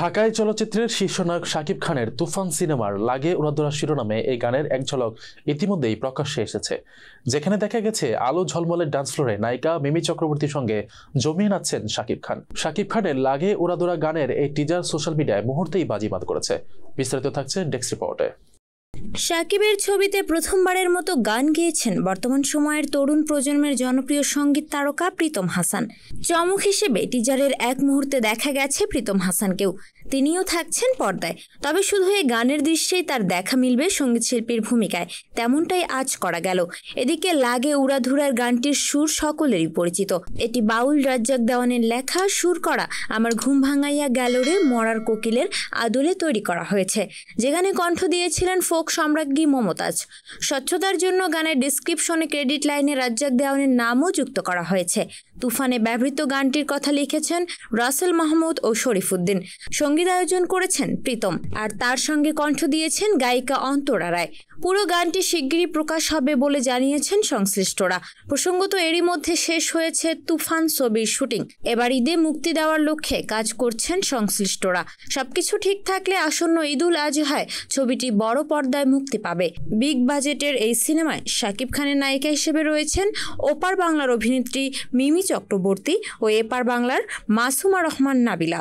ঢাকায় চলচ্চিত্রের শীর্ষনায়ক শাকিব খানের তুফান সিনেমার লাগে উড়াদোরা শিরোনামে এই গানের এক ঝলক ইতিমধ্যেই প্রকাশ্যে এসেছে যেখানে দেখা গেছে আলো ঝলমলের ডান্স ফ্লোরে নায়িকা মিমি চক্রবর্তীর সঙ্গে জমিয়ে নাচ্ছেন শাকিব খান শাকিব খানের লাগে উড়াদোরা গানের এই টিজার সোশ্যাল মিডিয়ায় মুহূর্তেই বাজিমাত করেছে বিস্তারিত থাকছে ডেস্ক রিপোর্টে সাকিবের ছবিতে প্রথমবারের মতো গান গেয়েছেন বর্তমান সময়ের তরুণ প্রজন্মের জনপ্রিয় সঙ্গীত তারকা প্রীতম হাসান চমক হিসেবে টিজারের এক মুহূর্তে দেখা গেছে প্রীতম হাসানকেও তিনিও থাকছেন পর্দায় তবে শুধু এই গানের দৃশ্যেই তার দেখা মিলবে সঙ্গীত শিল্পীর ভূমিকায় তেমনটাই আজ করা গেল এদিকে লাগে উড়াধুরার গানটির সুর সকলেরই পরিচিত এটি বাউল রাজ্জাক দেওয়ানের লেখা সুর করা আমার ঘুম ভাঙাইয়া গেল রে মরার কোকিলের আদলে তৈরি করা হয়েছে যেখানে কণ্ঠ দিয়েছিলেন ফোক সম্রাজ্ঞী মমতাজ স্বচ্ছতার জন্য গানের ডিসক্রিপশনে ক্রেডিট লাইনে রাজ্জাক দেওয়ানের নামও যুক্ত করা হয়েছে তুফানে ব্যবহৃত গানটির কথা লিখেছেন রাসেল মাহমুদ ও শরীফুদ্দিন সঙ্গীত আয়োজন করেছেন প্রীতম আর তার সঙ্গে কণ্ঠ দিয়েছেন গায়িকা অন্তরা রায় পুরো গানটি শিগগিরই প্রকাশ হবে বলে জানিয়েছেন সংশ্লিষ্টরা প্রসঙ্গত এরই মধ্যে শেষ হয়েছে তুফান ছবির শুটিং এবার ঈদে মুক্তি দেওয়ার লক্ষ্যে কাজ করছেন সংশ্লিষ্টরা সবকিছু ঠিক থাকলে আসন্ন ঈদুল আজহায় ছবিটি বড় পর্দায় মুক্তি পাবে বিগ বাজেটের এই সিনেমায় শাকিব খানের নায়িকা হিসেবে রয়েছেন ওপার বাংলার অভিনেত্রী মিমি চক্রবর্তী ও এপার বাংলার মাসুমা রহমান নাবিলা